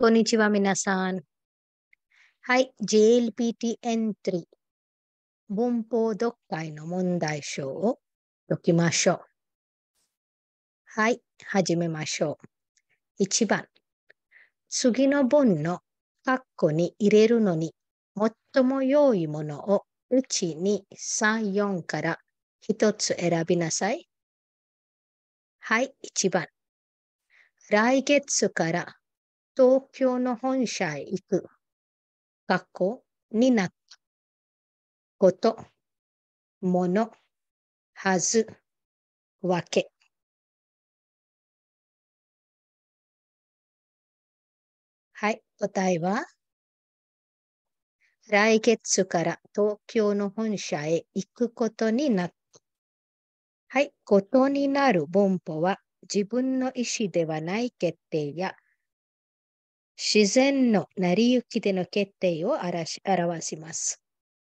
こんにちは、皆さん。はい、j l p t n ー。文法読解の問題集を解きましょう。はい、始めましょう。1番。次の文の括弧に入れるのに最も良いものをうち、に、3、4から1つ選びなさい。はい、1番。来月から東京の本社へ行く学校になった。こと、もの、はず、わけ。はい、答えは来月から東京の本社へ行くことになった。はい、ことになる文法は自分の意思ではない決定や自然の成り行きでの決定を表します。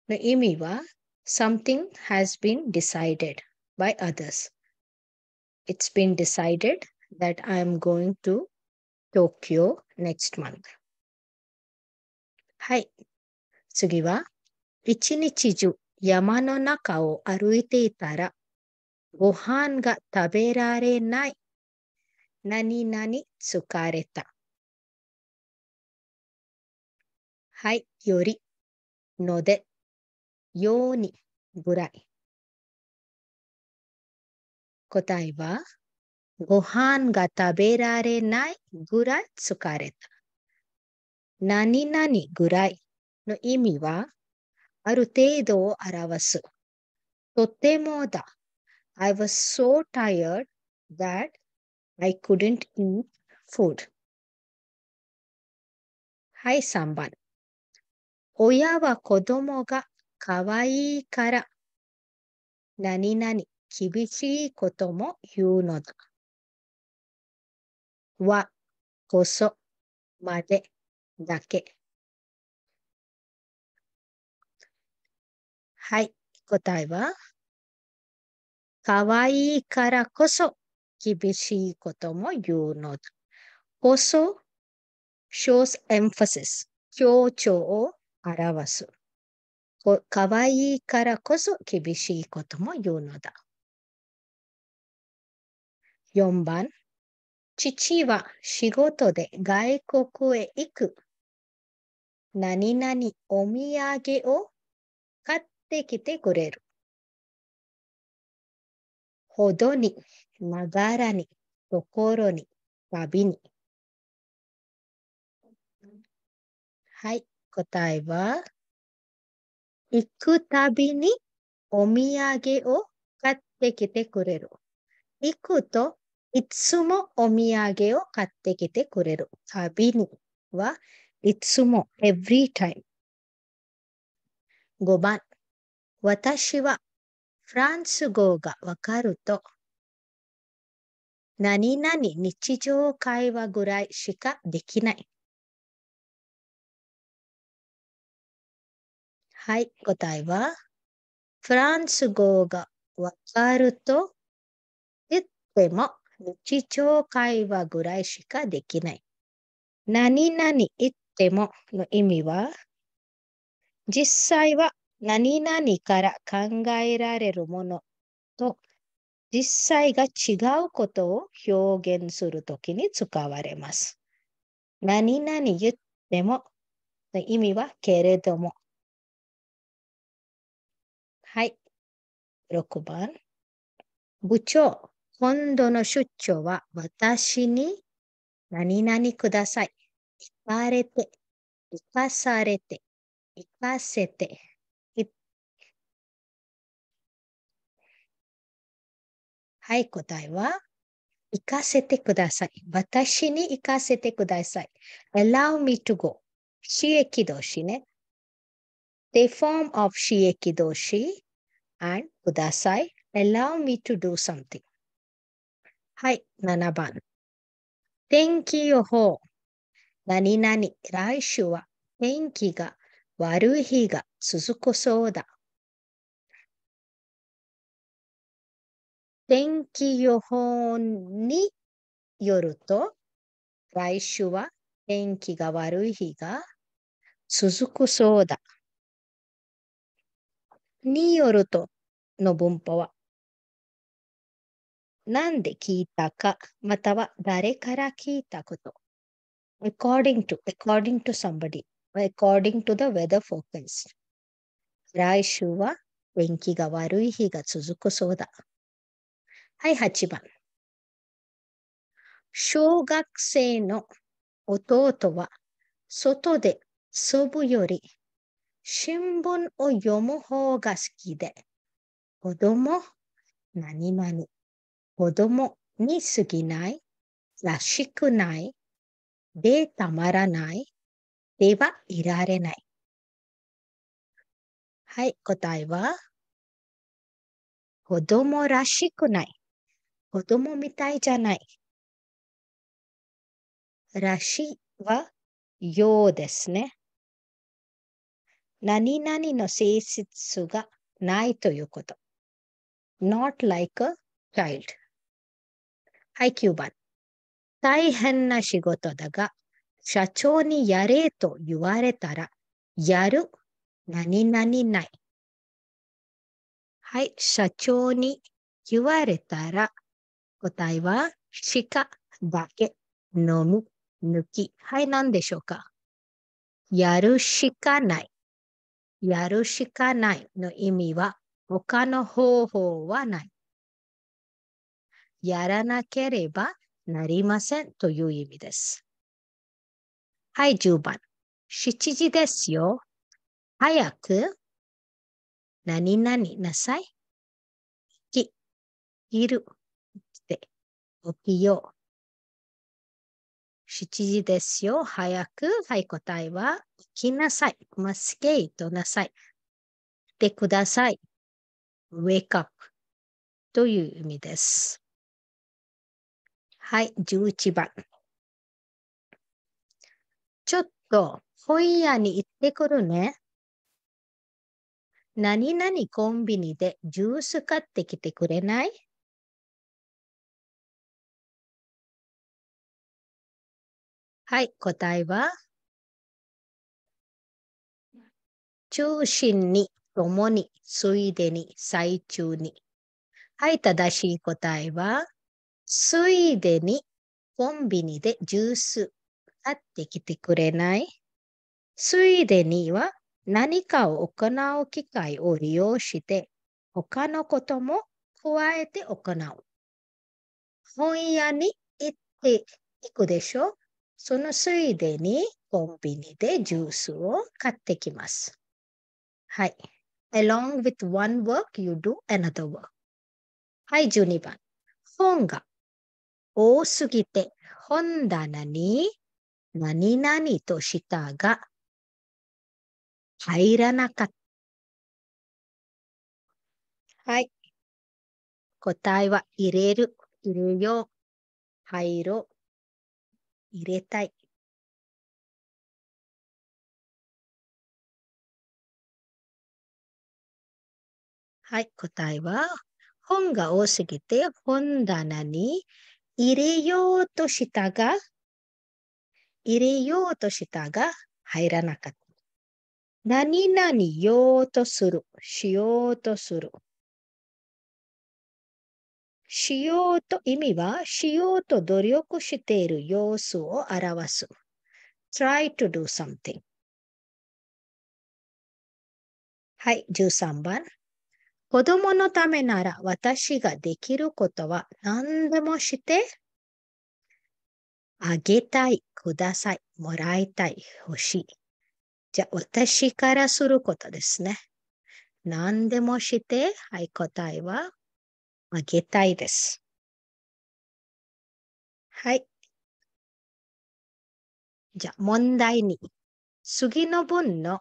の意味は、something has been decided by others. It's been decided that I am going to Tokyo next month. はい。次は、一日中山の中を歩いていたら、ご飯が食べられない。何々疲れた。はい、より、ので、ようにぐらい。答えは、ご飯が食べられないぐらい疲れた。何々ぐらいの意味は、ある程度を表す。とてもだ。I was so tired that I couldn't eat food. はい、3番。親は子供が可愛いから、何々厳しいことも言うのだ。は、こそ、まで、だけ。はい、答えは、可愛いいからこそ、厳しいことも言うのだ。こそ、shows emphasis。強調を表す。かわいいからこそ厳しいことも言うのだ。4番、父は仕事で外国へ行く。何々お土産を買ってきてくれる。ほどに、ながらに、ところに、旅に。はい。答えは、行くたびにお土産を買ってきてくれる。行くといつもお土産を買ってきてくれる。旅にはいつも every time。5番、私はフランス語がわかると、何々日常会話ぐらいしかできない。はい、答えは、フランス語がわかると言っても、日常会話ぐらいしかできない。何々言ってもの意味は、実際は何々から考えられるものと実際が違うことを表現するときに使われます。何々言ってもの意味はけれども6番。部長、今度の出張は私に何々ください。行かれて、行かされて、行かせて、はい、答えは、行かせてください。私に行かせてください。Allow me to go. 刺激動詞ね。The form of 刺激動詞 and ください。Allow me to do something. はい、7番。天気予報。何々、来週は天気が悪い日が続くそうだ。天気予報によると、来週は天気が悪い日が続くそうだ。によると、の文法は、なんで聞いたか、または誰から聞いたこと。according to, according to somebody, according to the weather forecast. 来週は天気が悪い日が続くそうだ。はい、8番。小学生の弟は外で遊ぶより新聞を読む方が好きで、子供、何々。子供に過ぎない、らしくない、でたまらない、ではいられない。はい、答えは、子供らしくない。子供みたいじゃない。らしいは、ようですね。何々の性質がないということ。not like a child. IQ1 大変な仕事だが、社長にやれと言われたら、やる、何々ない。はい、社長に言われたら、答えは、しか、だけ、飲む、抜き。はい、何でしょうかやるしかない。やるしかないの意味は、他の方法はない。やらなければなりませんという意味です。はい、10番。7時ですよ。早く、何々なさい。起き、いる、起て、起きよう。7時ですよ。早く。はい、答えは、起きなさい。マスケイトなさい。来てください。wake up という意味です。はい、11番。ちょっと本屋に行ってくるね。何々コンビニでジュース買ってきてくれないはい、答えは中心に共に、ついでに、最中に。はい、正しい答えは、ついでに、コンビニでジュース買ってきてくれないついでには、何かを行う機会を利用して、他のことも加えて行う。本屋に行っていくでしょそのついでにコンビニでジュースを買ってきます。はい。along with one work, you do another work. はい、12番。本が多すぎて本棚に何々としたが入らなかった。はい。答えは入れる、入れよう、入ろう、入れたい。はい、答えは、本が多すぎて本棚に入れようとしたが、入れようとしたが入らなかった。何々ようとする、しようとする。しようと意味は、しようと努力している様子を表す。try to do something. はい、13番。子供のためなら私ができることは何でもしてあげたい、ください、もらいたい、欲しい。じゃあ私からすることですね。何でもして、はい、答えはあげたいです。はい。じゃあ問題に。次の文の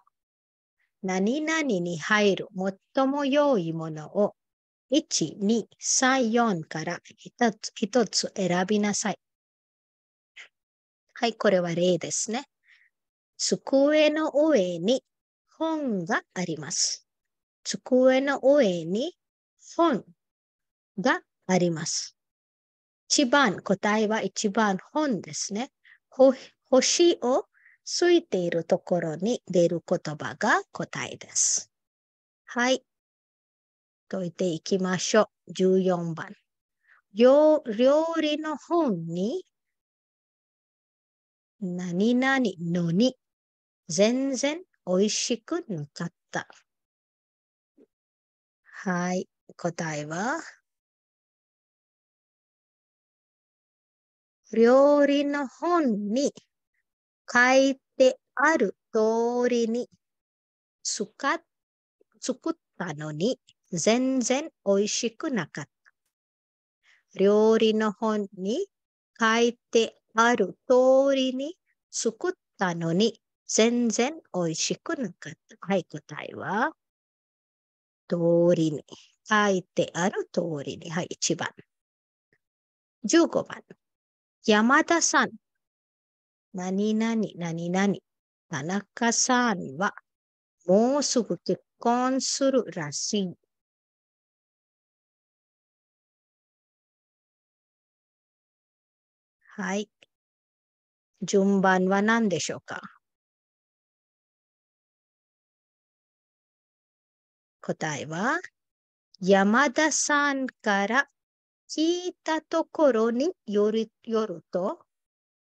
何々に入る最も良いものを1、2、3、4から1つ ,1 つ選びなさい。はい、これは例ですね。机の上に本があります。机の上に本があります。一番、答えは一番本ですね。星をついているところに出る言葉が答えです。はい。解いていきましょう。14番。料理の本に、何々のに、全然美味しくなかった。はい。答えは、料理の本に書いてある通りに作ったのに全然美味しくなかった。料理の本に書いてある通りに作ったのに全然美味しくなかった。はい、答えは通りに。書いてある通りに。はい、1番。15番。山田さん、何々、何々。田中さんは、もうすぐ結婚するらしい。はい。順番は何でしょうか答えは、山田さんから聞いたところによるよると、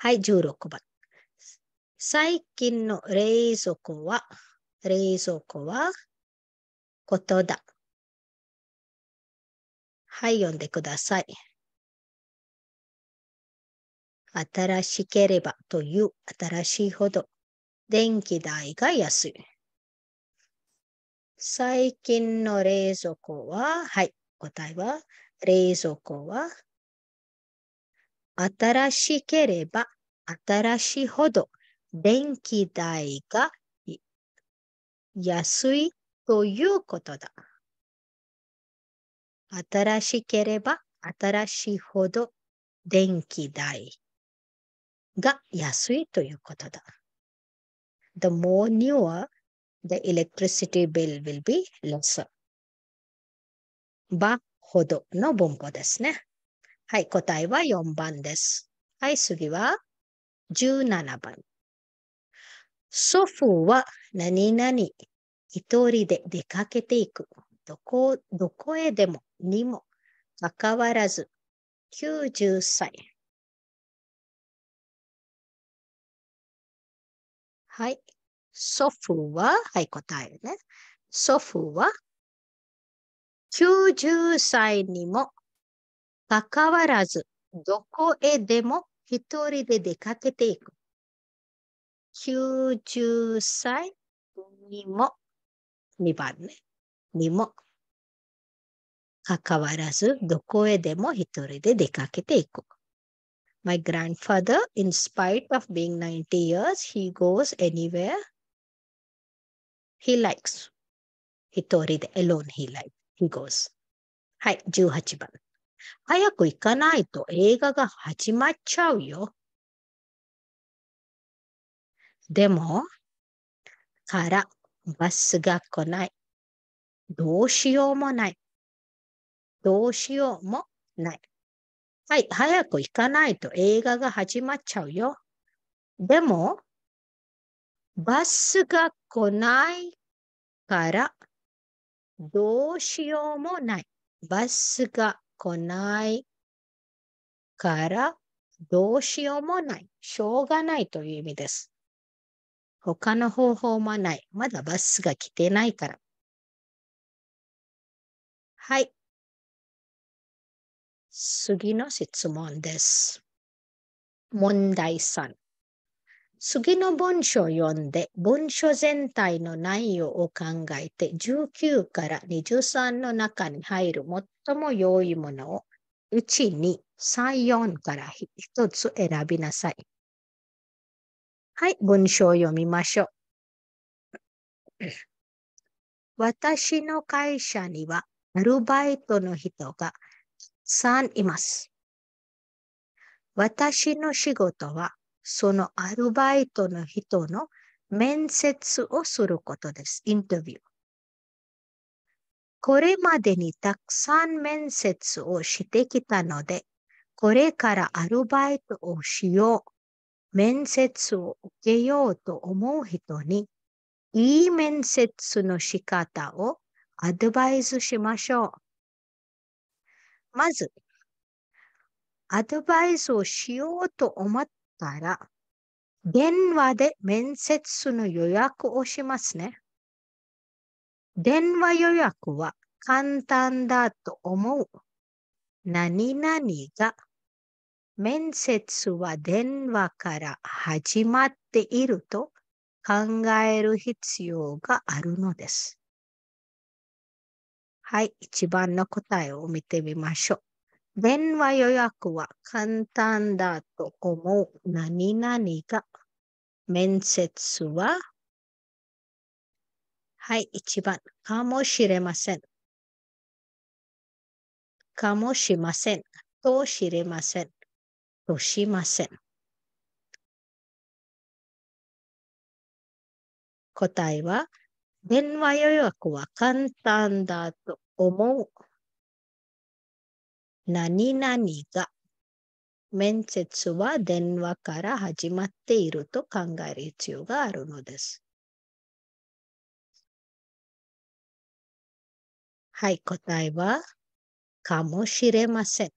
はい、16番。最近の冷蔵庫は、冷蔵庫は、ことだ。はい、読んでください。新しければという新しいほど、電気代が安い。最近の冷蔵庫は、はい、答えは、冷蔵庫は新しければ新しいほど電気代が安いということだ。新しければ新しいほど電気代が安いということだ。The more newer the electricity bill will be lesser. ばほどの文法ですね。はい、答えは4番です。はい、次は17番。祖父は何々、一人で出かけていく。どこ、どこへでも、にも、かかわらず、90歳。はい。祖父は、はい、答えね。祖父は、90歳にもかかわらず、どこへでも一人で出かけていく。90歳にも、2番目、ね、にも、かかわらず、どこへでも一人で出かけていく。My grandfather, in spite of being 90 years, he goes anywhere he likes. 一人で alone he likes. He goes. はい、18番。早く行かないと映画が始まっちゃうよ。でも、から、バスが来ない。どうしようもない。どうしようもない。はい、早く行かないと映画が始まっちゃうよ。でも、バスが来ないから、どうしようもない。バスがこないからどうしようもない、しょうがないという意味です。他の方法もない。まだバスが来てないから。はい。次の質問です。問題3。次の文章を読んで、文章全体の内容を考えて、19から23の中に入る最も良いものを、うちに3、4から1つ選びなさい。はい、文章を読みましょう。私の会社にはアルバイトの人が3います。私の仕事はそのアルバイトの人の面接をすることです。インタビュー。これまでにたくさん面接をしてきたので、これからアルバイトをしよう、面接を受けようと思う人に、いい面接の仕方をアドバイスしましょう。まず、アドバイスをしようと思っから、電話で面接の予約をしますね。電話予約は簡単だと思う。何々が面接は電話から始まっていると考える必要があるのです。はい、一番の答えを見てみましょう。電話予約は簡単だと思う何々が、面接ははい、一番。かもしれません。かもしません。と知れません。としません。答えは、電話予約は簡単だと思う何々が面接は電話から始まっていると考える必要があるのです。はい、答えは、かもしれません。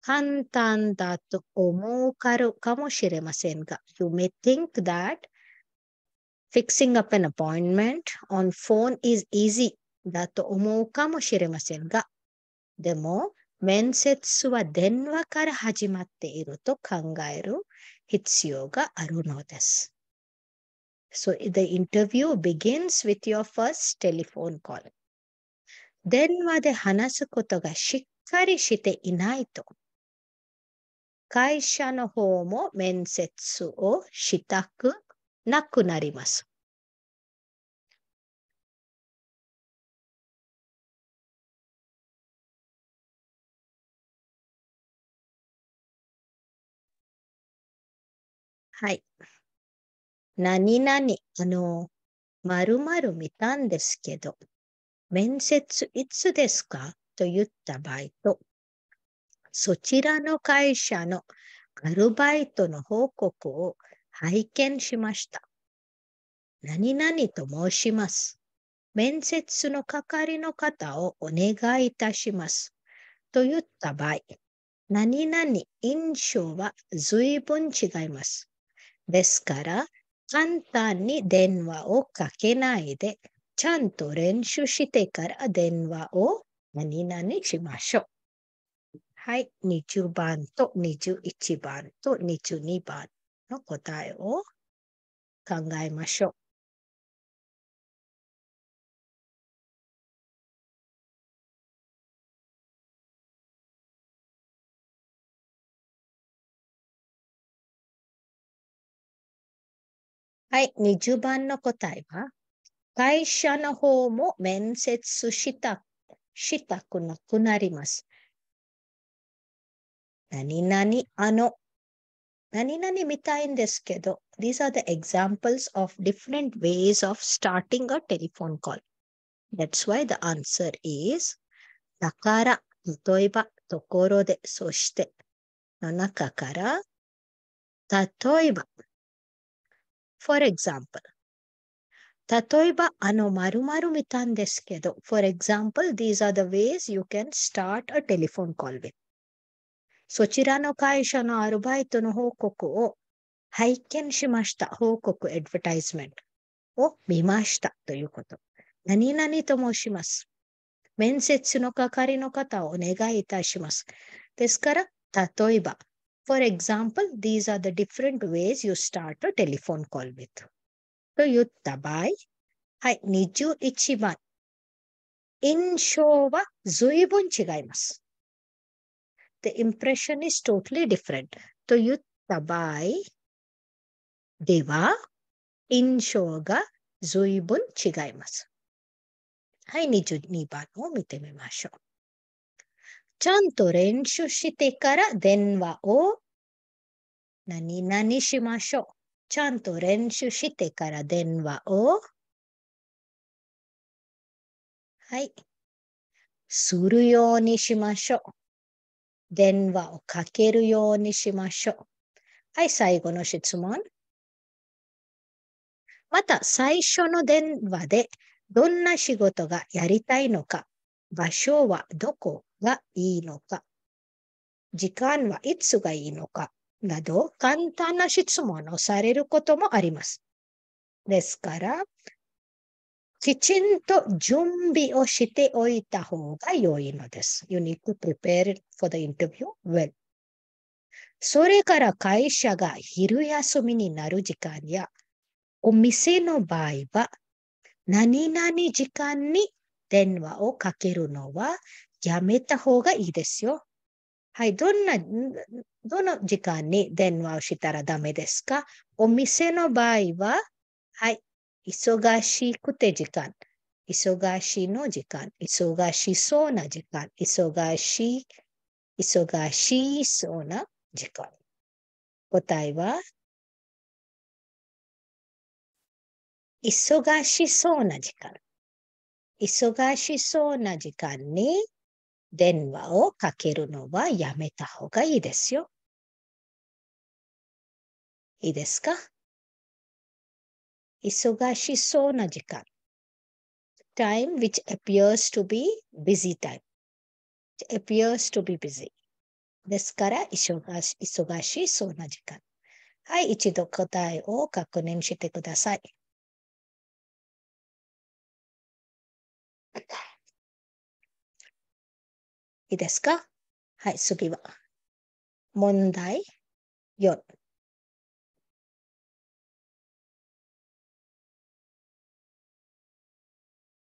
簡単だと思うかるかもしれませんが、you may think that Fixing up an appointment on phone is easy. to mo demo. denwa So the interview begins with your first telephone call. hanasu koto ga shite Kaisha no homo mensetsu o shitaku. なくなります。はい。何々、あの、まるまる見たんですけど、面接いつですかと言った場合と、そちらの会社のアルバイトの報告を拝見しました。何々と申します。面接の係の方をお願いいたします。と言った場合、何々印象は随分違います。ですから、簡単に電話をかけないで、ちゃんと練習してから電話を何々しましょう。はい、20番と21番と22番の答えを考えましょう。はい、20番の答えは、会社の方も面接したしたくなくなります。何々あの Nani Nimitta in Deskedo. These are the examples of different ways of starting a telephone call. That's why the answer is だから、例えば、ところで、そして、の中から、例えば、for example, For example, these are the ways you can start a telephone call with. そちらの会社のアルバイトの報告を拝見しました。報告、エドバタイズメントを見ましたということ。何々と申します。面接の係の方をお願いいたします。ですから、例えば、For example, these are the different ways you start a telephone call with. と言った場合、はい、21番。印象は随分違います。the impression is totally different. So you tabai dewa inshō ga zuibun chigaimasu. はい、22番を見てみましょう。ちゃんと練習してから電話を何々しましょう。ちゃんと練習してから電話をはい。するようにしましょう。電話をかけるようにしましょう。はい、最後の質問。また、最初の電話でどんな仕事がやりたいのか、場所はどこがいいのか、時間はいつがいいのか、など簡単な質問をされることもあります。ですから、きちんと準備をしておいた方が良いのです。You need to prepare for the interview well. それから会社が昼休みになる時間や、お店の場合は、何々時間に電話をかけるのはやめた方がいいですよ。はい、どんな、どの時間に電話をしたらダメですかお店の場合は、はい、忙しくて時間。忙しいの時間。忙しそうな時間。忙しい、忙しいそうな時間。答えは、忙しそうな時間。忙しそうな時間に電話をかけるのはやめた方がいいですよ。いいですか忙しそうな時間。time which appears to be busy time. It appears to be busy. ですから、忙し忙しそうな時間。はい、一度答えを確認してください。いいですかはい、次は。問題4。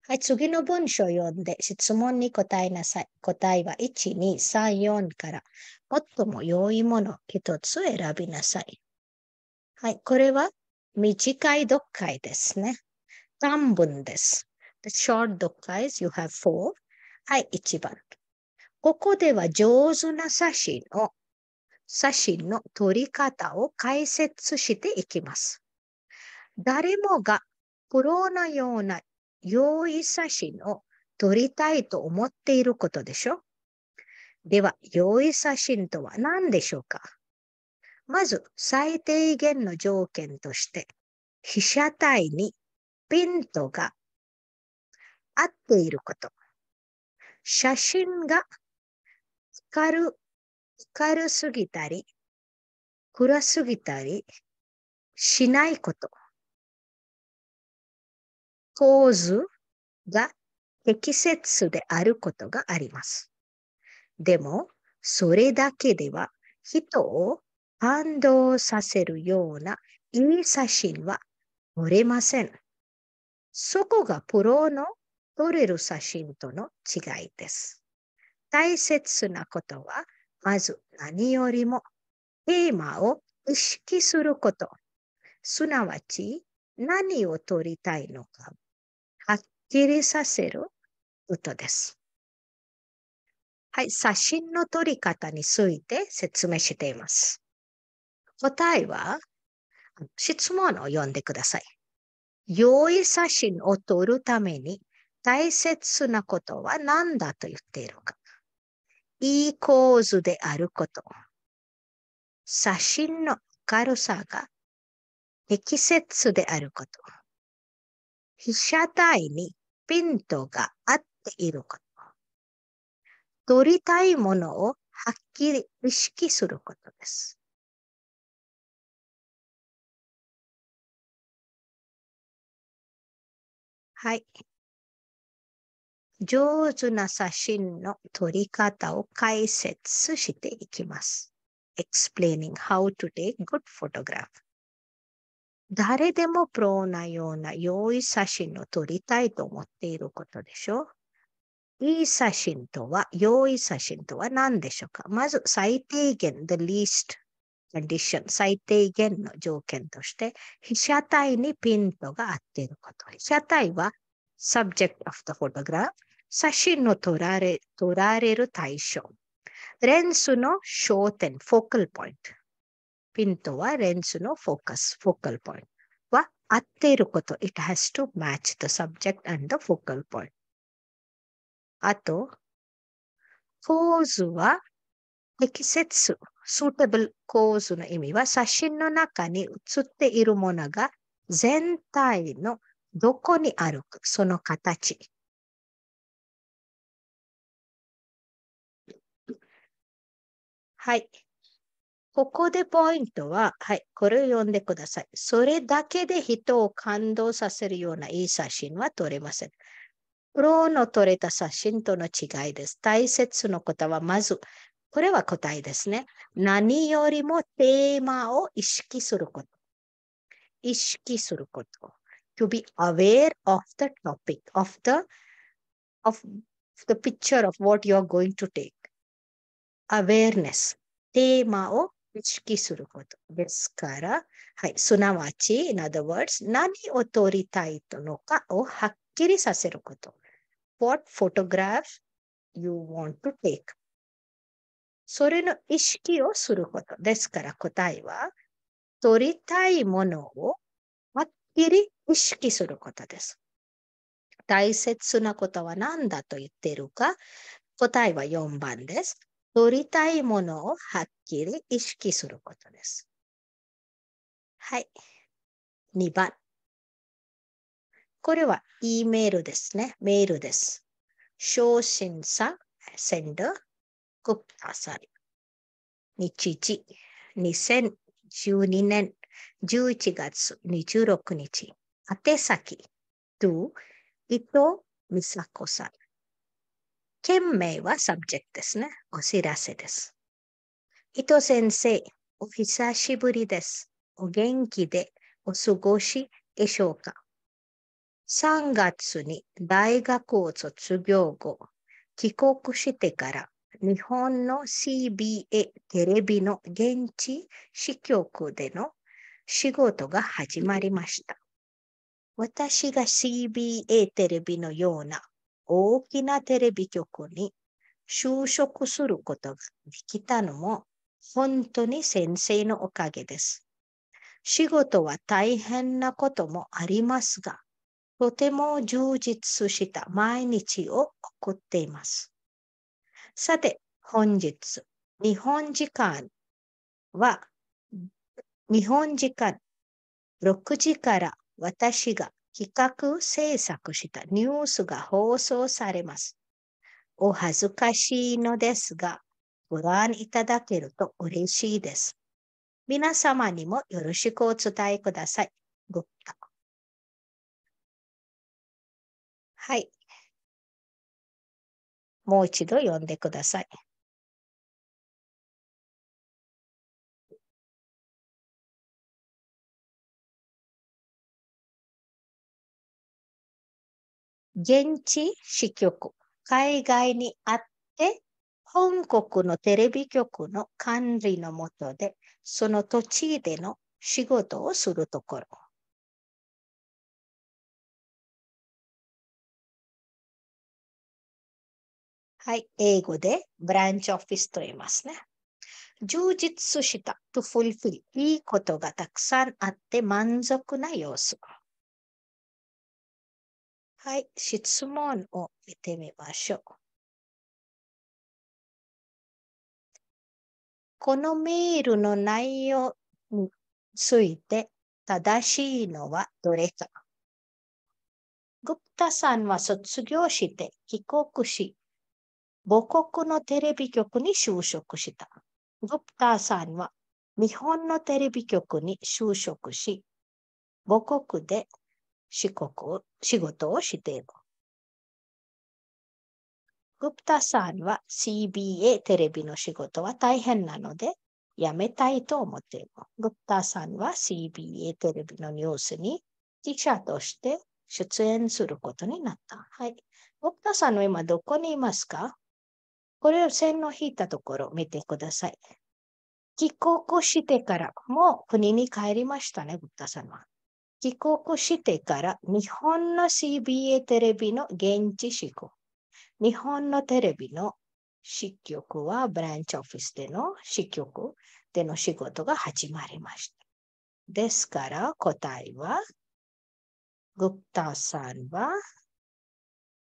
はい、次の文章を読んで質問に答えなさい。答えは1、2、3、4から、最も良いもの一つ選びなさい。はい、これは短い読解ですね。短文です。The short 読解 is you have four. はい、1番。ここでは上手な写真を、写真の撮り方を解説していきます。誰もがプロのような用意写真を撮りたいと思っていることでしょでは、用意写真とは何でしょうかまず、最低限の条件として、被写体にピントが合っていること。写真が光る、光るすぎたり、暗すぎたりしないこと。構図が適切であることがあります。でも、それだけでは人を感動させるようないい写真は撮れません。そこがプロの撮れる写真との違いです。大切なことは、まず何よりもテーマを意識すること、すなわち何を撮りたいのかきりさせる歌です。はい、写真の撮り方について説明しています。答えは、質問を読んでください。用意写真を撮るために大切なことは何だと言っているか。いい構図であること。写真の明るさが適切であること。被写体にピントが合っていること。取りたいものをはっきり意識することです。はい。上手な写真の撮り方を解説していきます。Explaining how to take good photograph. 誰でもプロなような良い写真を撮りたいと思っていることでしょいい写真とは、良い写真とは何でしょうかまず最低限、the least condition、最低限の条件として、被写体にピントが合っていること。被写体は subject of the photograph、写真の撮られ撮られる対象。レンズの焦点、focal point。ピントはレンズのフォーカス、フォーカルポイントは合っていること。It has to match the subject and the focal point. あと、ポーズは適切、suitable 構図の意味は写真の中に写っているものが全体のどこにあるか、その形。はい。ここでポイントは、はい、これを読んでください。それだけで人を感動させるようないい写真は撮れません。プロの撮れた写真との違いです。大切なことは、まず、これは答えですね。何よりもテーマを意識すること。意識すること。to be aware of the topic, of the, of the picture of what you're a going to take. awareness. テーマを意識することですから、はい、すなわち、in other words、何を撮りたいのかをはっきりさせること。What photograph you want to take? それの意識をすること。ですから答えは、撮りたいものをはっきり意識することです。大切なことは何だと言っているか答えは4番です。取りたいものをはっきり意識することです。はい。2番。これは E メールですね。メールです。昇進さ、センド、ー、グプタサリ。日時、2012年11月26日。宛先、と、伊藤美佐子さん。件名は subject ですね。お知らせです。伊藤先生、お久しぶりです。お元気でお過ごしでしょうか ?3 月に大学を卒業後、帰国してから日本の CBA テレビの現地支局での仕事が始まりました。私が CBA テレビのような大きなテレビ局に就職することができたのも本当に先生のおかげです。仕事は大変なこともありますが、とても充実した毎日を送っています。さて、本日、日本時間は、日本時間6時から私が企画制作したニュースが放送されます。お恥ずかしいのですが、ご覧いただけると嬉しいです。皆様にもよろしくお伝えください。ごはい。もう一度読んでください。現地支局、海外にあって、本国のテレビ局の管理のもとで、その土地での仕事をするところ。はい、英語でブランチオフィスと言いますね。充実した to fulfill いいことがたくさんあって満足な様子。はい、質問を見てみましょう。このメールの内容について正しいのはどれか。グプタさんは卒業して帰国し、母国のテレビ局に就職した。グプタさんは日本のテレビ局に就職し、母国で仕事をしている。グプタさんは CBA テレビの仕事は大変なので辞めたいと思っている。グプタさんは CBA テレビのニュースに記者として出演することになった。はい。グプタさんは今どこにいますかこれを線の引いたところ見てください。帰国してからもう国に帰りましたね、グプタさんは。帰国してから日本の CBA テレビの現地支局、日本のテレビの支局はブランチオフィスでの支局での仕事が始まりました。ですから答えは、グッタさんは、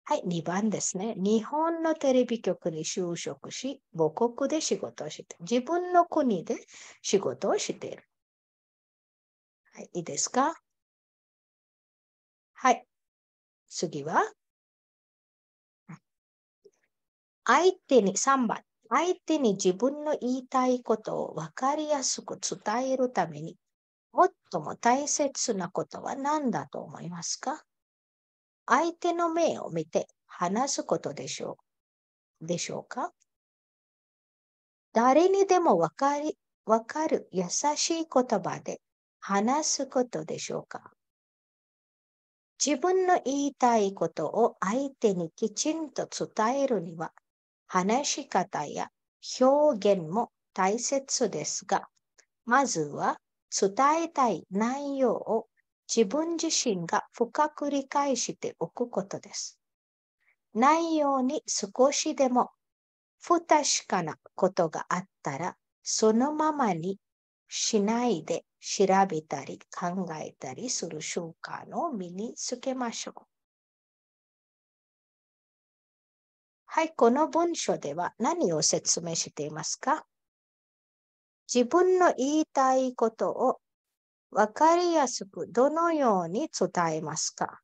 はい、2番ですね。日本のテレビ局に就職し、母国で仕事をして、自分の国で仕事をしている。はい、いいですかはい。次は、相手に、3番、相手に自分の言いたいことを分かりやすく伝えるために、最も大切なことは何だと思いますか相手の目を見て話すことでしょうでしょうか誰にでも分かり分かる優しい言葉で話すことでしょうか自分の言いたいことを相手にきちんと伝えるには、話し方や表現も大切ですが、まずは伝えたい内容を自分自身が深く理解しておくことです。内容に少しでも不確かなことがあったら、そのままにしないで調べたり考えたりする習慣を身につけましょう。はい、この文章では何を説明していますか自分の言いたいことを分かりやすくどのように伝えますか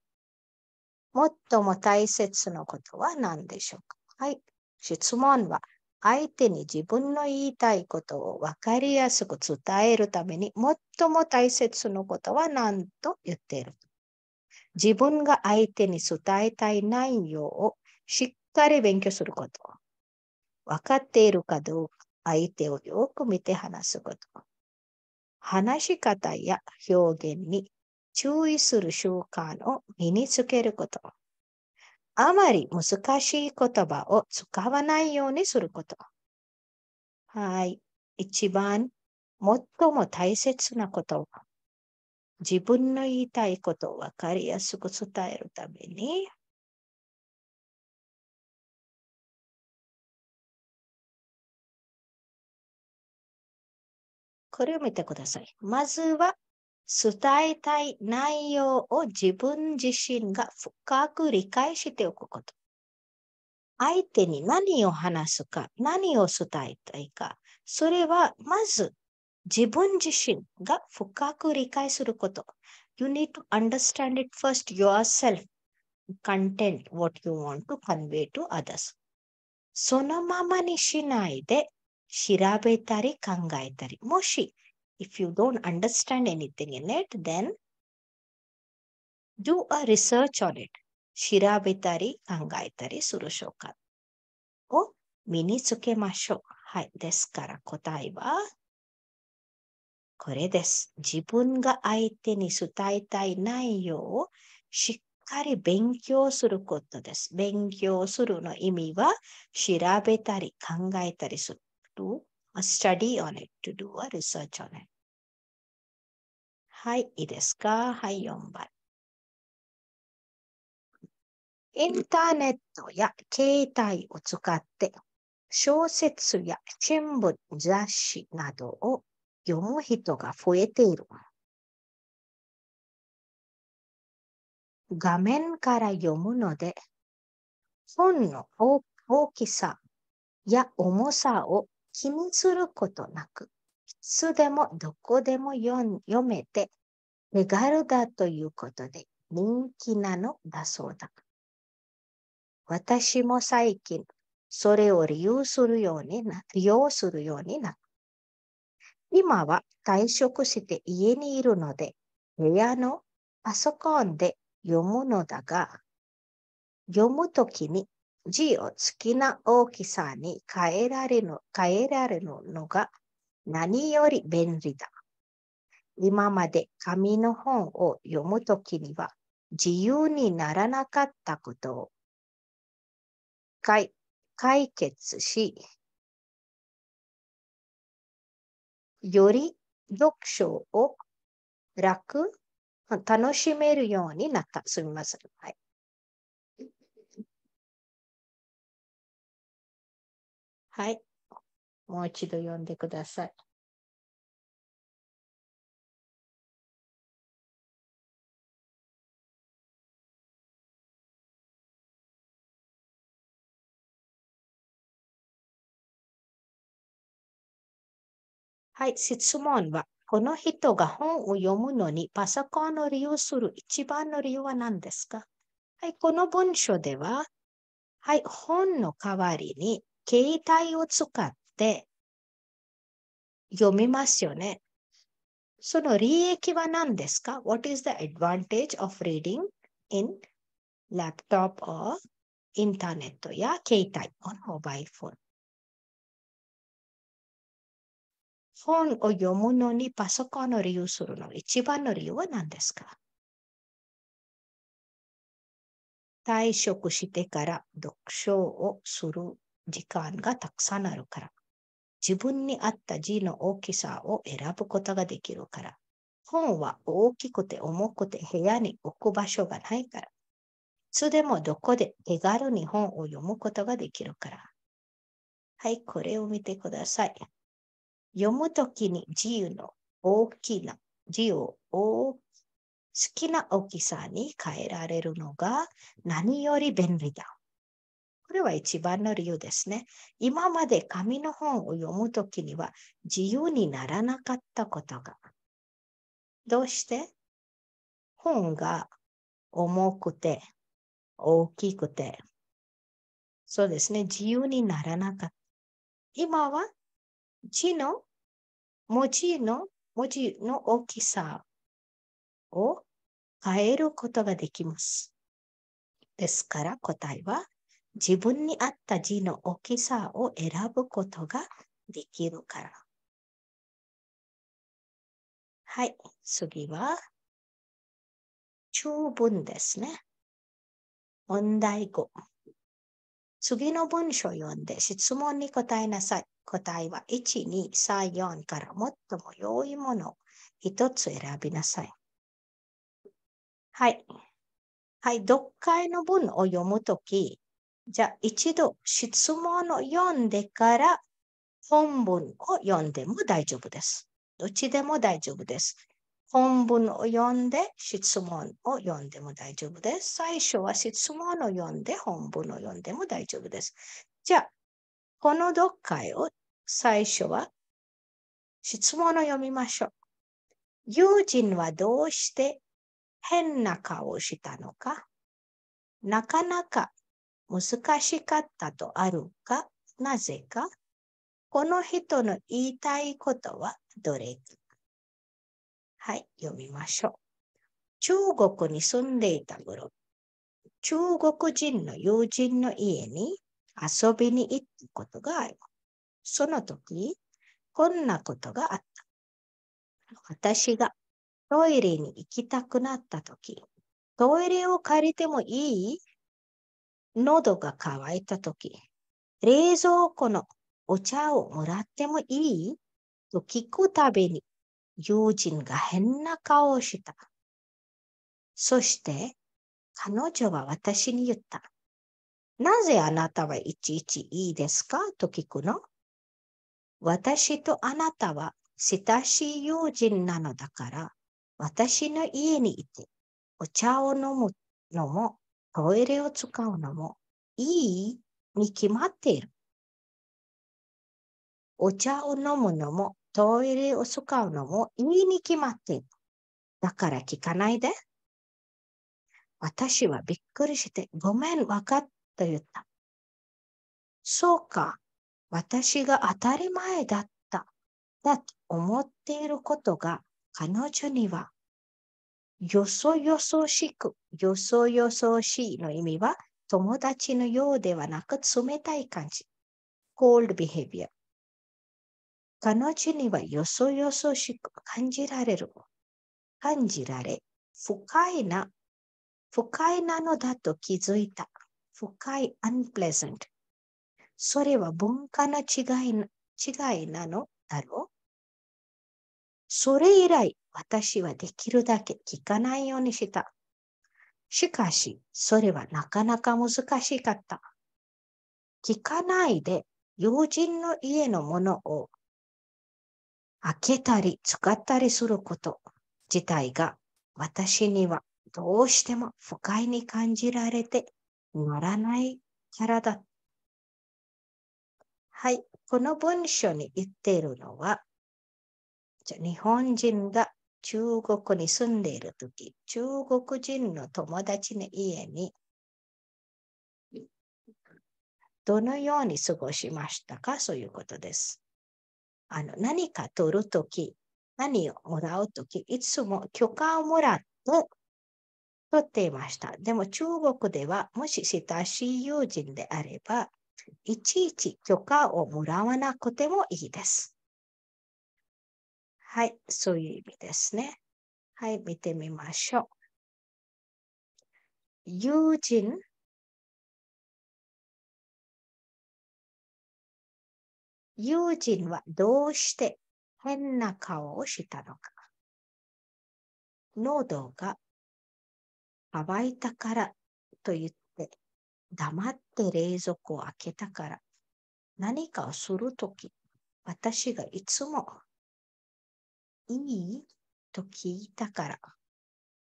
最も大切なことは何でしょうかはい、質問は相手に自分の言いたいことを分かりやすく伝えるために最も大切なことは何と言っている。自分が相手に伝えたい内容をしっかり勉強すること。分かっているかどうか、相手をよく見て話すこと。話し方や表現に注意する習慣を身につけること。あまり難しい言葉を使わないようにすること。はい。一番、最も大切なことは、自分の言いたいことを分かりやすく伝えるために、これを見てください。まずは伝えたい内容を自分自身が深く理解しておくこと。相手に何を話すか、何を伝えたいか、それはまず自分自身が深く理解すること。You need to understand it first yourself. Content, what you want to convey to others. そのままにしないで調べたり考えたり。もし if you don't understand anything in it, then do a research on it. Shirabitari, Kangaitari, Surushokan. O minitsuke masho. はい。ですから答えは、これです。自分が相手に伝えたい内容をしっかり勉強することです。勉強するの意味は、調べたり考えたりする。a study on it, to do a research on it. はい、いいですかはい、4番。インターネットや携帯を使って小説や新聞、雑誌などを読む人が増えている。画面から読むので、本の大きさや重さを気にすることなく、いつでもどこでも読めて、手軽だということで人気なのだそうだ。私も最近、それを利用するようにな、利用するようにな今は退職して家にいるので、部屋のパソコンで読むのだが、読むときに字を好きな大きさに変えられる変えられるのが何より便利だ。今まで紙の本を読むときには自由にならなかったことを解解決し、より読書を楽、楽しめるようになった。すみません。はいはい。もう一度読んでください。はい、質問は、この人が本を読むのにパソコンを利用する一番の理由は何ですかはい、この文章では、はい、本の代わりに携帯を使って読みますよね。その利益は何ですか ?What is the advantage of reading in laptop or インターネットや携帯 on mobile phone? 本を読むのにパソコンを利用するの一番の理由は何ですか退職してから読書をする時間がたくさんあるから。自分に合った字の大きさを選ぶことができるから。本は大きくて重くて部屋に置く場所がないから。いつでもどこで手軽に本を読むことができるから。はい、これを見てください。読むときに自由の大きな字を大好きな大きさに変えられるのが何より便利だ。これは一番の理由ですね。今まで紙の本を読むときには自由にならなかったことが。どうして本が重くて大きくて、そうですね、自由にならなかった。今は字の文字の文字の大きさを変えることができます。ですから答えは自分に合った字の大きさを選ぶことができるから。はい、次は、長文ですね。問題5。次の文章を読んで質問に答えなさい。答えは1、2、3、4から最も良いものを1つ選びなさい。はい。はい、読解の文を読むとき、じゃあ一度質問を読んでから本文を読んでも大丈夫です。どっちでも大丈夫です。本文を読んで質問を読んでも大丈夫です。最初は質問を読んで本文を読んでも大丈夫です。じゃあ、この読解を最初は質問を読みましょう。友人はどうして変な顔をしたのかなかなか難しかったとあるか、なぜか、この人の言いたいことはどれか。はい、読みましょう。中国に住んでいた頃、中国人の友人の家に遊びに行ったことがある。その時、こんなことがあった。私がトイレに行きたくなった時、トイレを借りてもいい喉が渇いたとき、冷蔵庫のお茶をもらってもいいと聞くたびに、友人が変な顔をした。そして、彼女は私に言った。なぜあなたはいちいちいいですかと聞くの私とあなたは親しい友人なのだから、私の家にいてお茶を飲むのもトイレを使うのもいいに決まっている。お茶を飲むのもトイレを使うのもいいに決まっている。だから聞かないで。私はびっくりしてごめん、わかった言った。そうか、私が当たり前だった、だと思っていることが彼女にはよそよそしく、よそよそしいの意味は、友達のようではなく冷たい感じ。cold behavior。彼女にはよそよそしく感じられる。感じられ、不快な、不快なのだと気づいた。不快 unpleasant。それは文化の違い違いなのだろうそれ以来、私はできるだけ聞かないようにした。しかし、それはなかなか難しかった。聞かないで友人の家のものを開けたり使ったりすること自体が私にはどうしても不快に感じられてならないキャラだ。はい、この文章に言っているのは、じゃ日本人が中国に住んでいるとき、中国人の友達の家にどのように過ごしましたかそういうことです。あの何か取るとき、何をもらうとき、いつも許可をもらって取っていました。でも中国では、もし親しい友人であれば、いちいち許可をもらわなくてもいいです。はい、そういう意味ですね。はい、見てみましょう。友人友人はどうして変な顔をしたのか喉が乾いたからと言って黙って冷蔵庫を開けたから何かをするとき私がいつも意味と聞いたから、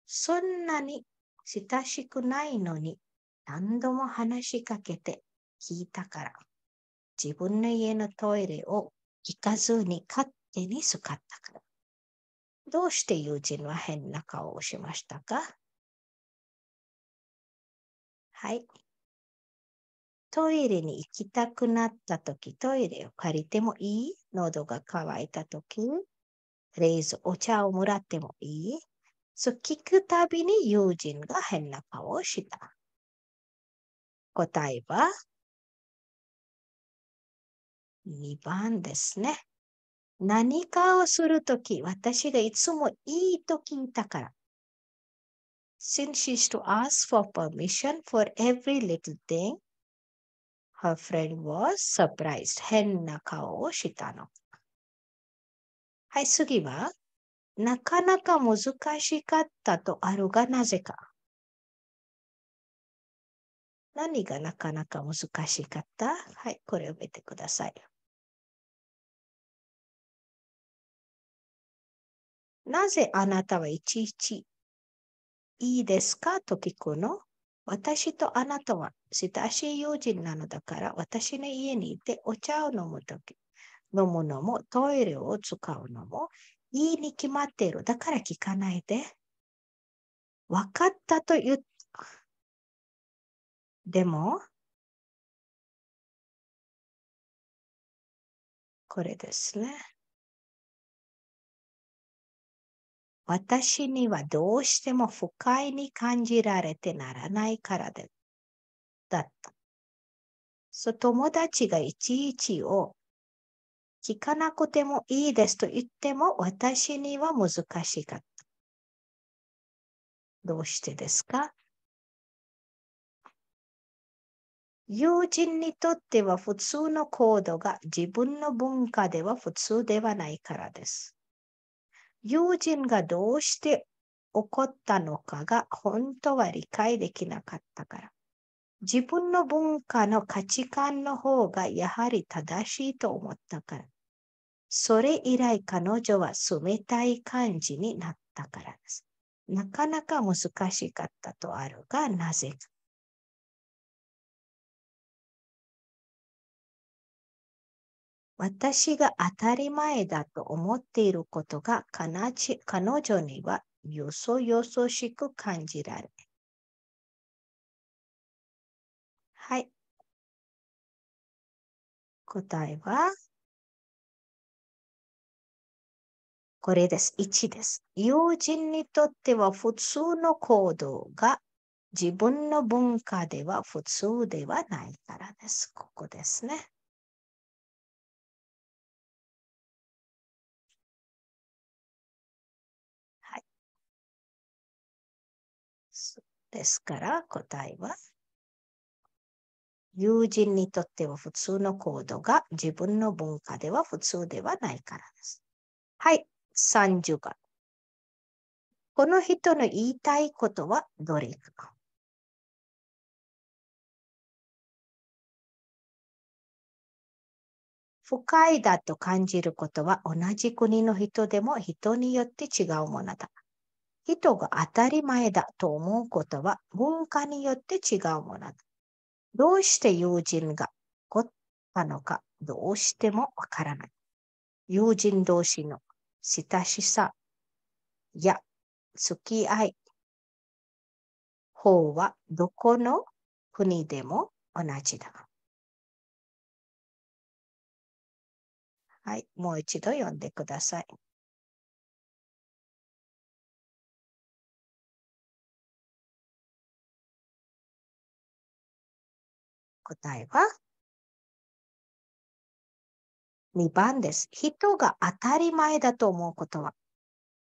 そんなに親しくないのに何度も話しかけて聞いたから、自分の家のトイレを行かずに勝手に使ったから。どうして友人は変な顔をしましたかはい。トイレに行きたくなったとき、トイレを借りてもいい喉が渇いたとき、please お茶をもらってもいいそう聞くたびに友人が変な顔をした。答えは2番ですね。何かをするとき、私がいつもいいときだから。Since she's to ask for permission for every little thing, her friend was surprised. 変な顔をしたの。はい、次は、なかなか難しかったとあるがなぜか。何がなかなか難しかったはい、これを見てください。なぜあなたはいちいちいいですかと聞くの私とあなたは親しい友人なのだから私の家にいてお茶を飲むとき、飲むのも、トイレを使うのも、いいに決まっている。だから聞かないで。分かったと言った。でも、これですね。私にはどうしても不快に感じられてならないからでだった。そう友達がいちいちを聞かなくてもいいですと言っても、私には難しかった。どうしてですか友人にとっては普通の行動が自分の文化では普通ではないからです。友人がどうして怒ったのかが本当は理解できなかったから。自分の文化の価値観の方がやはり正しいと思ったから。それ以来彼女は冷たい感じになったからです。なかなか難しかったとあるが、なぜか。私が当たり前だと思っていることが彼女にはよそよそしく感じられ。はい。答えはこれです。1です。友人にとっては普通の行動が自分の文化では普通ではないからです。ここですね。はい。ですから答えは友人にとっては普通の行動が自分の文化では普通ではないからです。はい。30番。この人の言いたいことはどれか。不快だと感じることは同じ国の人でも人によって違うものだ。人が当たり前だと思うことは文化によって違うものだ。どうして友人がこったのかどうしてもわからない。友人同士の親しさ、や、付き合い。法はどこの国でも同じだ。はい、もう一度読んでください。答えは2番です。人が当たり前だと思うことは。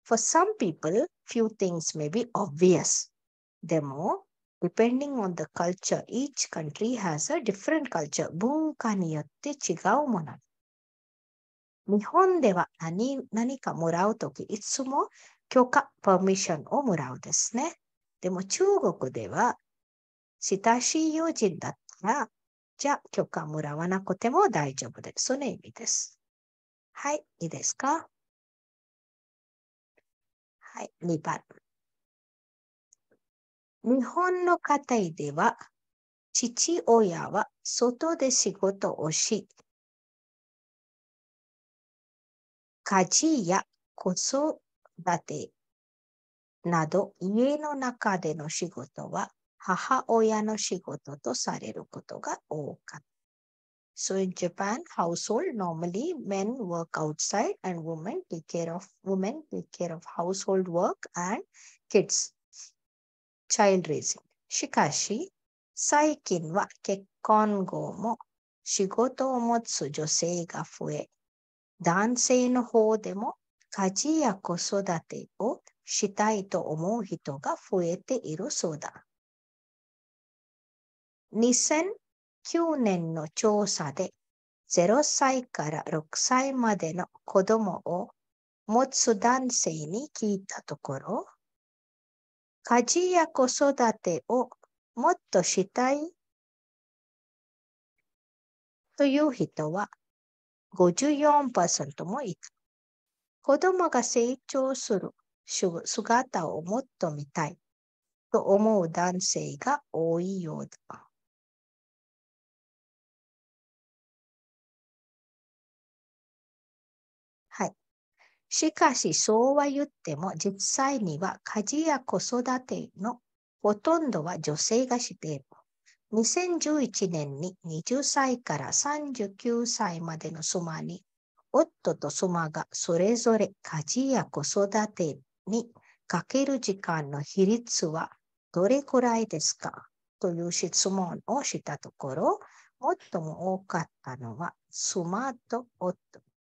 For some people, few things may be obvious. でも、depending on the culture, each country has a different culture. 文化によって違うもの。日本では何何かもらうとき、いつも許可、permission をもらうですね。でも中国では、親しい友人だったら、じゃ許可もらわなくても大丈夫です。その意味です。はい、いいですかはい、2番。日本の家庭では、父親は外で仕事をし、家事や子育てなど家の中での仕事は母親の仕事とされることが多かった。So in Japan, household normally men work outside and women take care of women take care of household work and kids, child raising. しかし、最近は結婚後も仕事を持つ女性が増え、男性の方でも家事や子育てをしたいと思う人が増えているそうだ。2009年の調査で0歳から6歳までの子供を持つ男性に聞いたところ、家事や子育てをもっとしたいという人は54%もいた。子供が成長する姿をもっと見たいと思う男性が多いようだ。しかし、そうは言っても、実際には家事や子育てのほとんどは女性がしている。2011年に20歳から39歳までの妻に、夫と妻がそれぞれ家事や子育てにかける時間の比率はどれくらいですかという質問をしたところ、最も多かったのは妻と夫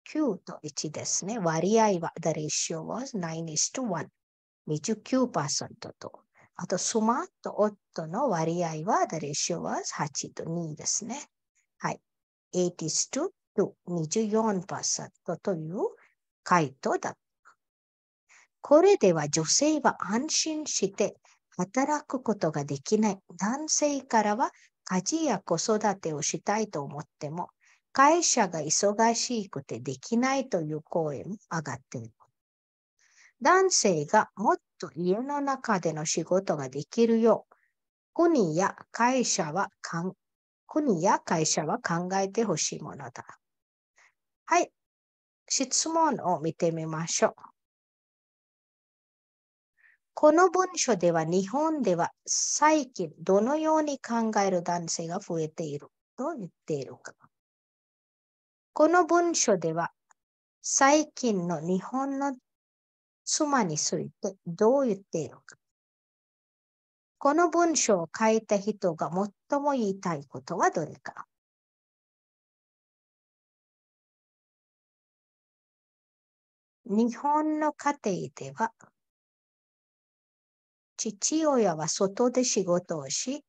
9と1ですね。割合は、the ratio was 9 is to 1。29%と。あと、スマーッ夫の割合は、the ratio was 8と2ですね。はい。8 is to 2。24%という回答だこれでは女性は安心して働くことができない。男性からは家事や子育てをしたいと思っても、会社が忙しくてできないという声も上がっている。男性がもっと家の中での仕事ができるよう、国や会社は国や会社は考えてほしいものだ。はい。質問を見てみましょう。この文書では日本では最近どのように考える男性が増えていると言っているか。この文書では、最近の日本の妻についてどう言っているか。この文章を書いた人が最も言いたいことはどれか。日本の家庭では、父親は外で仕事をし、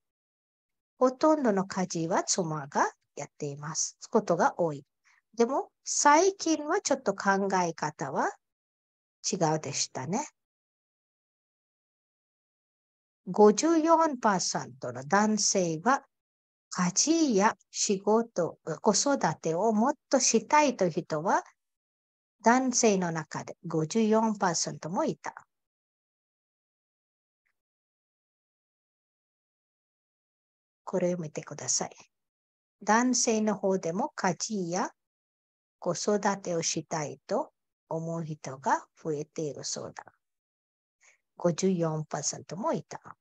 ほとんどの家事は妻がやっています。ことが多い。でも最近はちょっと考え方は違うでしたね。54%の男性は家事や仕事、子育てをもっとしたいという人は男性の中で54%もいた。これを見てください。男性の方でも家事や子育てをしたいと思う人が増えているそうだ。54%もいた。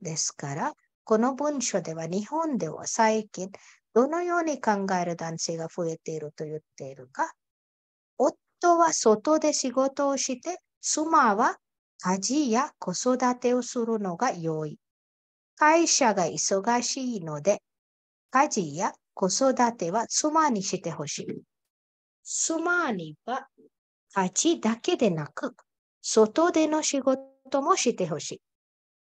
ですから、この文章では日本では最近どのように考える男性が増えていると言っているか、夫は外で仕事をして、妻は家事や子育てをするのが良い。会社が忙しいので、家事や子育ては妻にしてほしい。妻には家事だけでなく、外での仕事もしてほしい。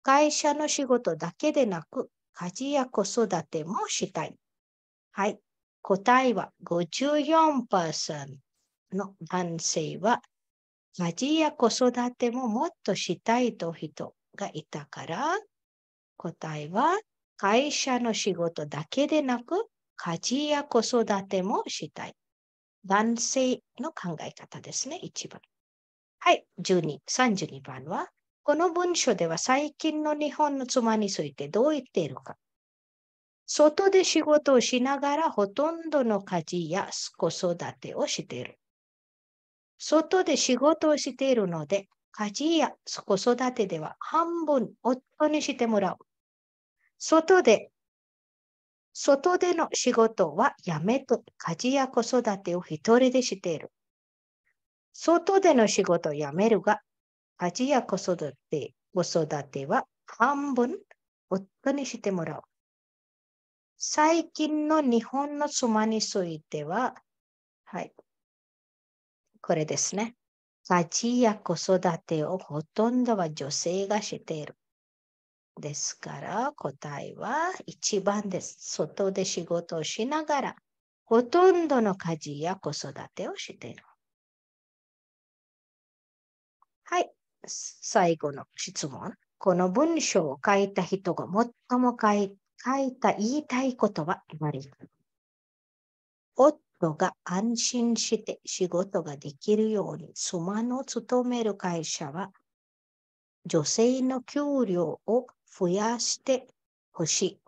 会社の仕事だけでなく、家事や子育てもしたい。はい。答えは54%の男性は、家事や子育てももっとしたいと人がいたから、答えは会社の仕事だけでなく、家事や子育てもしたい。男性の考え方ですね、一番。はい、12、32番は、この文章では最近の日本の妻についてどう言っているか。外で仕事をしながらほとんどの家事や子育てをしている。外で仕事をしているので、家事や子育てでは半分夫にしてもらう。外で外での仕事はやめと、家事や子育てを一人でしている。外での仕事をやめるが、家事や子育て、子育ては半分夫にしてもらう。最近の日本の妻については、はい。これですね。家事や子育てをほとんどは女性がしている。ですから答えは1番です。外で仕事をしながら、ほとんどの家事や子育てをしている。はい。最後の質問。この文章を書いた人が最も書いた言いたいことは何か夫が安心して仕事ができるように妻の勤める会社は女性の給料を増やしてほしい。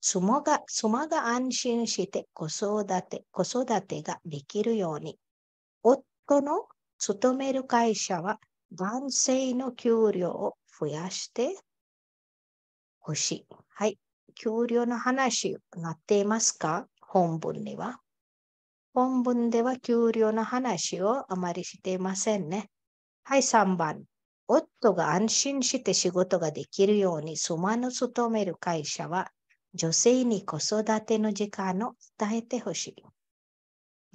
妻が、妻が安心して子育て、子育てができるように。夫の勤める会社は男性の給料を増やしてほしい。はい。給料の話になっていますか本文には。本文では給料の話をあまりしていませんね。はい、3番。夫が安心して仕事ができるように、妻の勤める会社は、女性に子育ての時間を与えてほしい。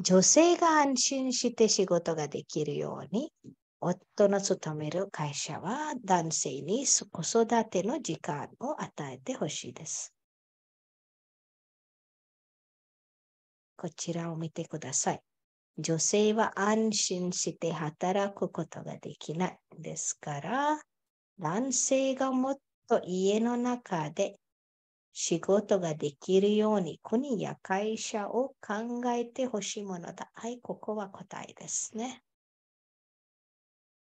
女性が安心して仕事ができるように、夫の勤める会社は男性に子育ての時間を与えてほしいです。こちらを見てください。女性は安心して働くことができない。ですから、男性がもっと家の中で仕事ができるように国や会社を考えてほしいものだ。はい、ここは答えですね。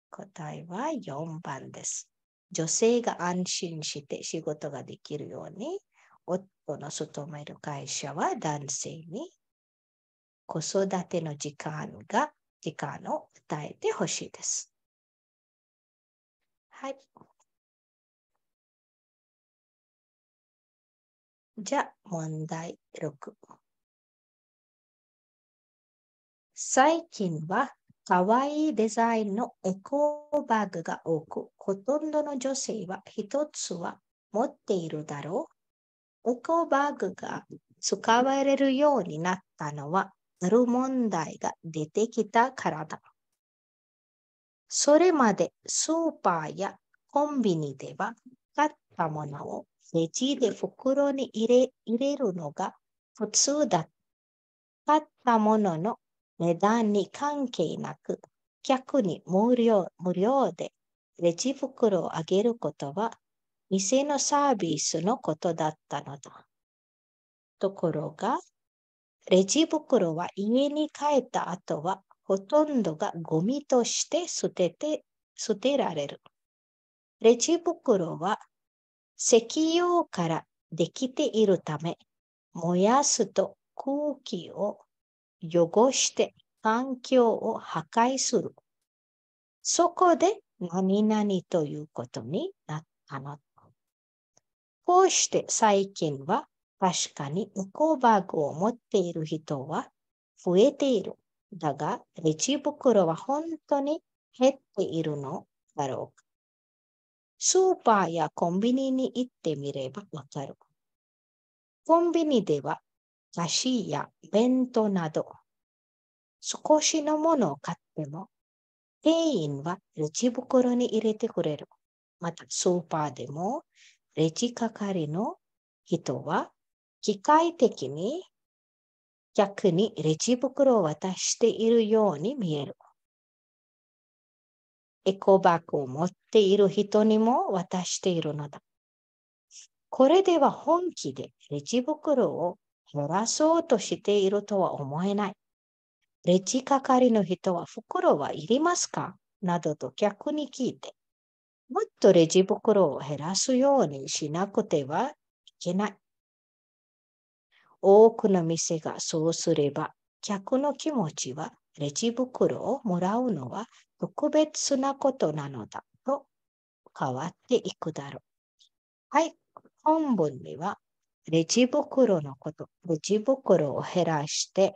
答えは4番です。女性が安心して仕事ができるように、夫の勤める会社は男性に子育ての時間が、時間を与えてほしいです。はい。じゃあ、問題6。最近は、かわいいデザインのエコーバッグが多く、ほとんどの女性は一つは持っているだろう。エコーバッグが使われるようになったのは、る問題が出てきたからだ。それまでスーパーやコンビニでは買ったものをレジで袋に入れ入れるのが普通だ。買ったものの値段に関係なく、客に無料無料でレジ袋をあげることは、店のサービスのことだったのだ。ところが、レジ袋は家に帰った後はほとんどがゴミとして捨てて、捨てられる。レジ袋は石油からできているため、燃やすと空気を汚して環境を破壊する。そこで何々ということになったの。こうして最近は確かにエコバッグを持っている人は増えている。だが、レジ袋は本当に減っているのだろうか。スーパーやコンビニに行ってみればわかる。コンビニでは菓子や弁当など少しのものを買っても店員はレジ袋に入れてくれる。またスーパーでもレジ係の人は機械的に逆にレジ袋を渡しているように見える。エコバッグを持っている人にも渡しているのだ。これでは本気でレジ袋を減らそうとしているとは思えない。レジ係の人は袋はいりますかなどと逆に聞いて、もっとレジ袋を減らすようにしなくてはいけない。多くの店がそうすれば、客の気持ちはレジ袋をもらうのは特別なことなのだと変わっていくだろう。はい、本文にはレジ袋のこと、レジ袋を減らして、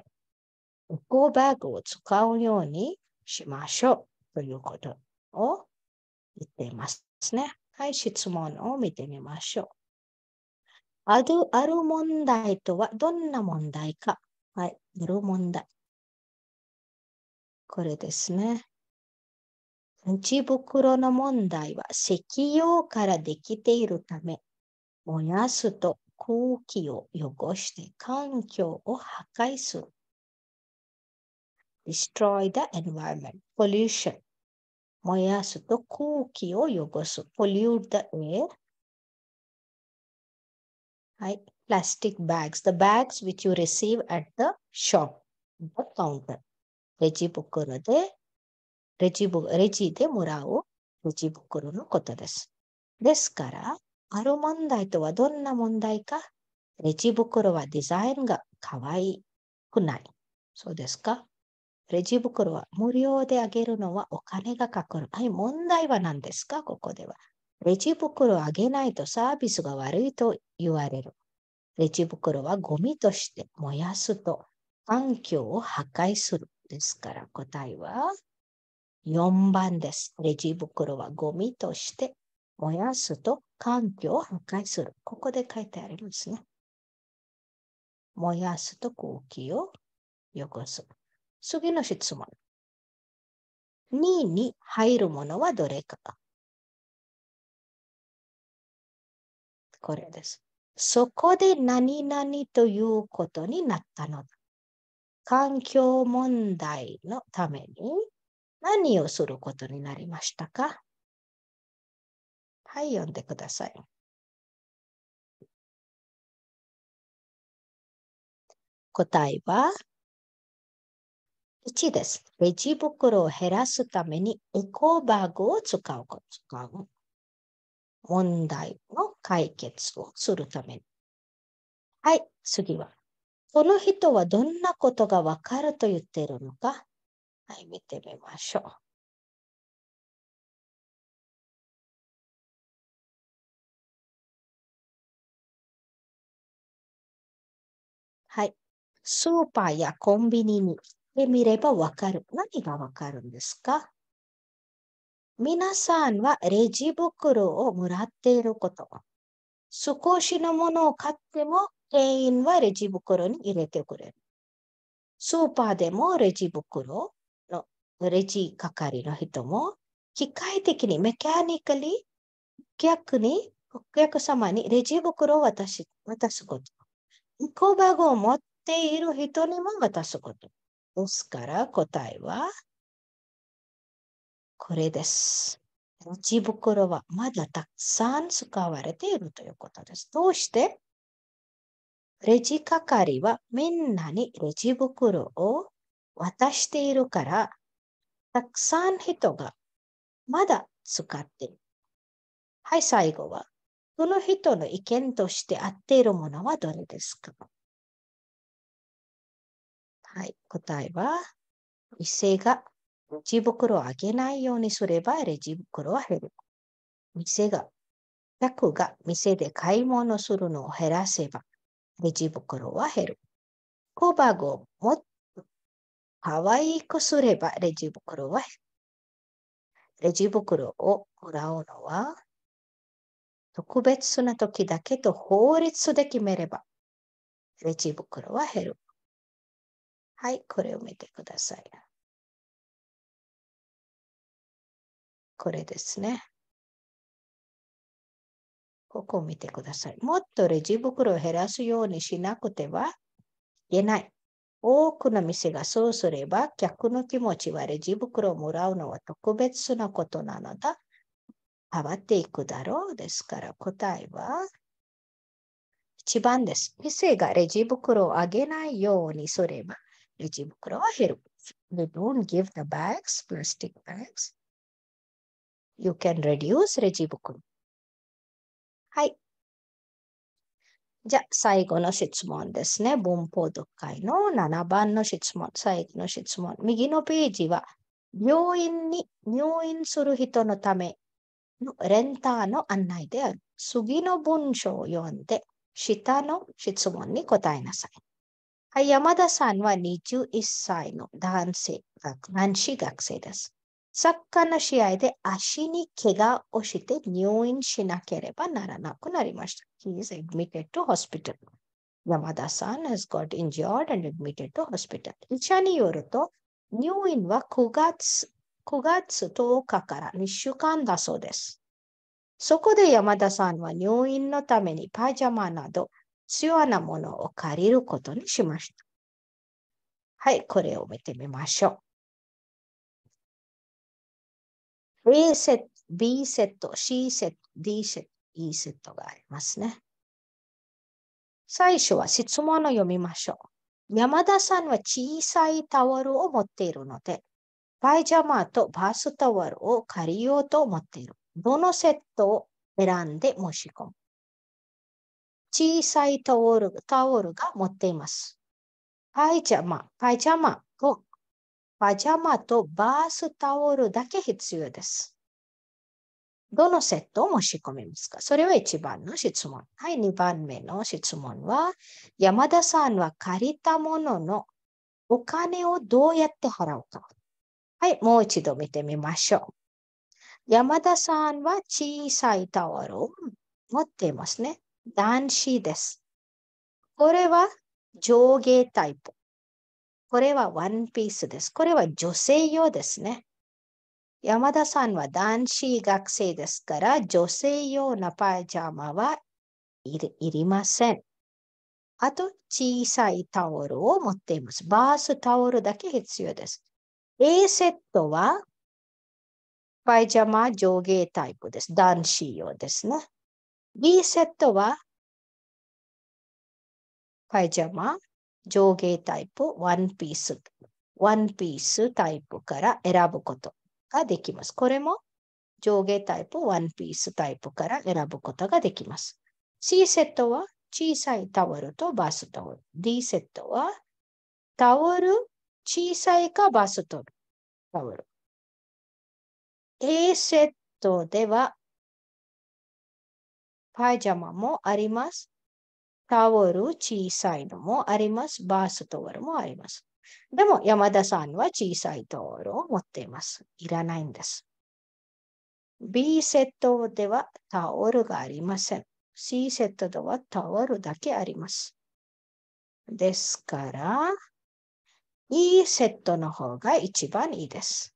エコバッグを使うようにしましょうということを言っていますね。はい、質問を見てみましょう。ある、ある問題とはどんな問題か。はい。ある問題。これですね。内袋の問題は石油からできているため、燃やすと空気を汚して環境を破壊する。destroy the environment, pollution. 燃やすと空気を汚す。pollute the air, はい、plastic bags, the bags which you receive at the shop, the counter. レジ袋で、レジレジでもらうレジ袋のことです。ですから、ある問題とはどんな問題か、レジ袋はデザインが可愛くない。そうですかレジ袋は無料であげるのはお金がかかる。はい、問題は何ですかここでは。レジ袋をあげないとサービスが悪いと言われる。レジ袋はゴミとして燃やすと環境を破壊する。ですから答えは4番です。レジ袋はゴミとして燃やすと環境を破壊する。ここで書いてありますね。燃やすと空気をよこす。次の質問。2位に入るものはどれか。これです。そこで何々ということになったのだ。環境問題のために何をすることになりましたかはい、読んでください。答えは1です。レジ袋を減らすためにエコバッグを使うこと。問題の解決をするために。はい、次は。この人はどんなことがわかると言っているのか、はい、見てみましょう。はい。スーパーやコンビニに行ってみればわかる。何がわかるんですか皆さんはレジ袋をもらっていること少しのものを買っても、店員はレジ袋に入れてくれる。スーパーでもレジ袋の、レジ係の人も、機械的に、メカニカリ逆に、お客様にレジ袋を渡し渡すこと。バ箱を持っている人にも渡すこと。ですから答えは、これです。持ち袋はまだたくさん使われているということです。どうしてレジ係はみんなにレジ袋を渡しているから、たくさん人がまだ使っている。はい、最後は。その人の意見として合っているものはどれですかはい、答えは、店がレジ袋を開けないようにすればレジ袋は減る。店が、客が店で買い物するのを減らせば、レジ袋は減る。小グをもっと可愛くすればレジ袋は減る。レジ袋をもらうのは、特別な時だけと法律で決めれば、レジ袋は減る。はい、これを見てください。これですね。ここを見てください。もっとレジ袋を減らすようにしなくてはいけない。多くの店がそうすれば、客の気持ちはレジ袋をもらうのは特別なことなのだ。変わっていくだろう。ですから答えは1番です。店がレジ袋をあげないようにすれば、レジ袋は減る。They don't give the bags, plastic bags, you can reduce r e 袋。はい。じゃあ、最後の質問ですね。文法読解の7番の質問、最後の質問。右のページは、病院に入院する人のためのレンターの案内である。次の文章を読んで、下の質問に答えなさい。はい、山田さんは21歳の男性、男子学生です。サッカーの試合で足に怪我をして入院しなければならなくなりました。He is admitted to hospital. 山田さん has got injured and admitted to hospital. 医者によると、入院は9月 ,9 月10日から2週間だそうです。そこで山田さんは入院のためにパジャマなど強要なものを借りることにしました。はい、これを見てみましょう。A セット、B セット、C セット、D セット、E セットがありますね。最初は質問を読みましょう。山田さんは小さいタオルを持っているので、パイジャマとバースタオルを借りようと思っている。どのセットを選んで申し込む小さいタオルタオルが持っています。パイジャマ、パイジャマとパジャマとバースタオルだけ必要です。どのセットを持ち込みますかそれは1番の質問。はい、2番目の質問は、山田さんは借りたもののお金をどうやって払うかはい、もう一度見てみましょう。山田さんは小さいタオルを持っていますね。男子です。これは上下タイプ。これはワンピースです。これは女性用ですね。山田さんは男子学生ですから、女性用のパジャマはいりません。あと、小さいタオルを持っています。バースタオルだけ必要です。A セットは、パジャマ上下タイプです。男子用ですね。B セットは、パジャマ上下タイプ、ワンピース、ワンピースタイプから選ぶことができます。これも上下タイプ、ワンピースタイプから選ぶことができます。C セットは小さいタオルとバスタオル。D セットはタオル、小さいかバスタオル。タオル。A セットではパジャマもあります。タオル、小さいのもあります。バースタワルもあります。でも、山田さんは小さいタオルを持っています。いらないんです。B セットではタオルがありません。C セットではタオルだけあります。ですから、E セットの方が一番いいです。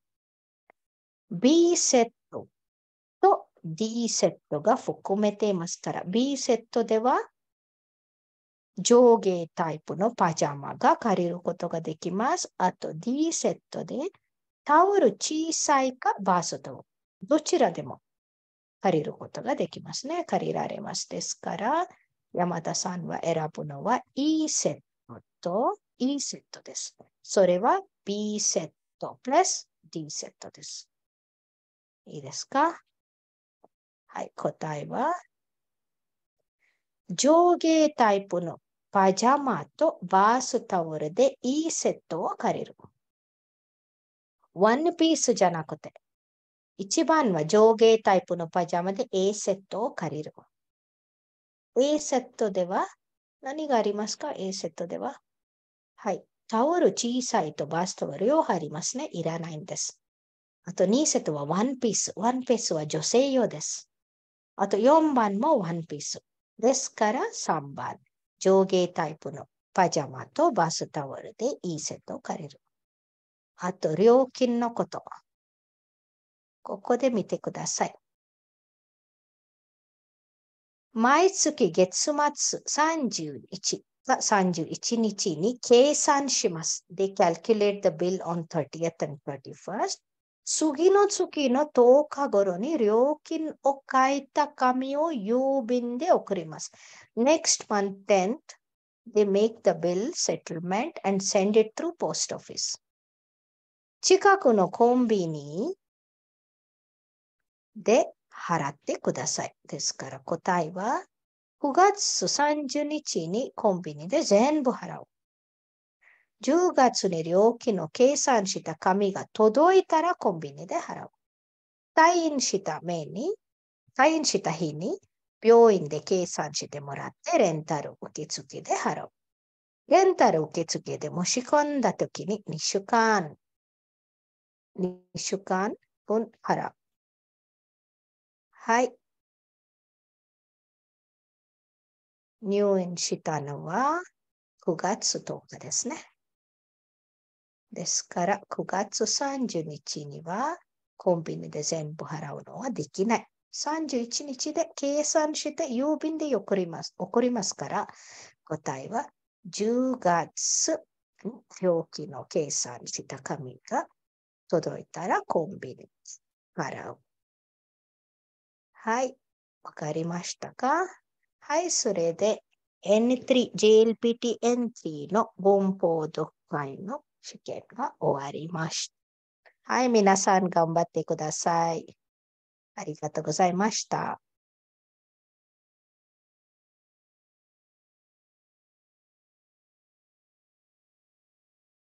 B セットと D セットが含めていますから、B セットでは上下タイプのパジャマが借りることができます。あと D セットでタオル小さいかバーストどちらでも借りることができますね。借りられます。ですから、山田さんは選ぶのは E セット、と E セットです。それは B セットプラス D セットです。いいですかはい、答えは上下タイプのパジャマとバースタオルでいいセットを借りる。ワンピースじゃなくて、一番は上下タイプのパジャマで A セットを借りる。A セットでは何がありますか ?A セットでは。はい。タオル小さいとバスタオル両方ありますね。いらないんです。あと2セットはワンピース。ワンピースは女性用です。あと4番もワンピース。ですから3番。上下タイプのパジャマとバスタオルでいいセットを借りる。あと、料金のこと。ここで見てください。毎月月末31が31日に計算します。They calculate the bill on 30th and 31st 次の月の10日頃に料金を書いた紙を郵便で送ります。Next month 10th, they make the bill settlement and send it through post office. 近くのコンビニで払ってください。ですから答えは9月30日にコンビニで全部払う。10月に料金を計算した紙が届いたらコンビニで払う。退院した目に、退院した日に病院で計算してもらってレンタル受付で払う。レンタル受付で申し込んだ時に2週間、2週間分払う。はい。入院したのは9月10日ですね。ですから、9月30日にはコンビニで全部払うのはできない。31日で計算して郵便で送ります。送りますから、答えは10月表記の計算した紙が届いたらコンビニに払う。はい、わかりましたかはい、それで N3、JLPT N3 の文法読解の試験が終わりました。はい、皆さん頑張ってください。ありがとうございました。